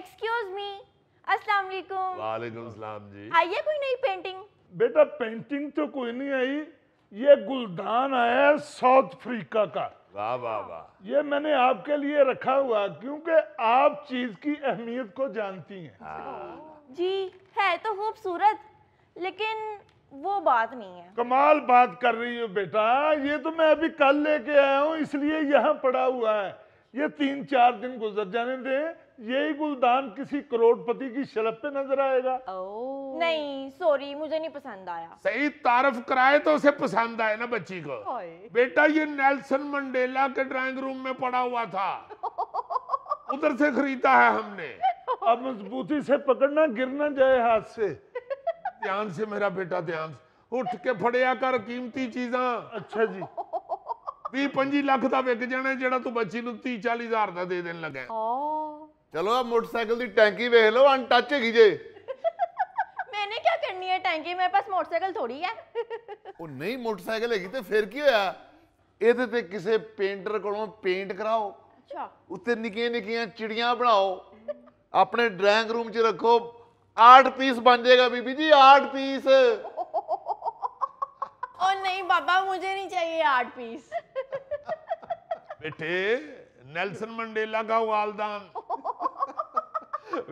Excuse me अस्सलाम वालेकुम वालेकुम सलाम जी आई है कोई नई पेंटिंग बेटा पेंटिंग तो कोई नहीं आई ये गुलदान आया साउथ अफ्रीका का वाह वाह वाह ये मैंने आपके लिए रखा हुआ क्योंकि आप चीज की अहमियत को जानती हैं हाँ। जी है तो खूबसूरत लेकिन वो बात नहीं है कमाल बात कर रही हो बेटा ये तो मैं अभी कल लेके आया हूँ इसलिए यहाँ पड़ा हुआ है ये तीन चार दिन गुजर जाने दें यही गुलदान किसी करोड़पति की शलब पे नजर आएगा नहीं सॉरी मुझे नहीं पसंद आया सही तारफ कराए तो उसे पसंद आए ना बच्ची को बेटा ये नेल्सन मंडेला के ड्राइंग रूम में पड़ा हुआ था उधर से खरीदा है हमने अब मजबूती से पकड़ना गिरना जाए हाथ से ध्यान से मेरा बेटा ध्यान उठ के फड़िया कर कीमती चीजा अच्छा जी भी 25 ਲੱਖ ਦਾ ਵਿਕ ਜਾਣਾ ਜਿਹੜਾ ਤੂੰ ਬੱਚੀ ਨੂੰ 30 40000 ਦਾ ਦੇ ਦੇਣ ਲੱਗਾ चलो अब मोटरसाइकिल की टैंकी वेख लो अन टच जे मैंने क्या करनी है टैंकी मेरे पास मोटरसाइकिल थोड़ी है ओ नहीं मोटरसाइकिल हैगी तो फिर की होया किसी पेंटर को पेंट कराओ अच्छा। उत्ते निकियां निकियां चिड़ियां बनाओ अपने ड्राइंग रूम च रखो आर्ट पीस बन जाएगा बीबी जी आर्ट पीस ओ नहीं बाबा मुझे नहीं चाहिए आर्ट पीस बेटे नेल्सन मंडेला का वालदान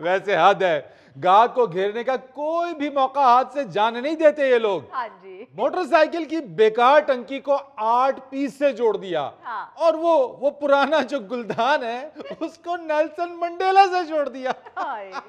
वैसे हद है गाह को घेरने का कोई भी मौका हाथ से जाने नहीं देते ये लोग हाँ जी मोटरसाइकिल की बेकार टंकी को आठ पीस से जोड़ दिया हाँ। और वो वो पुराना जो गुलदान है उसको नेल्सन मंडेला से जोड़ दिया हाँ।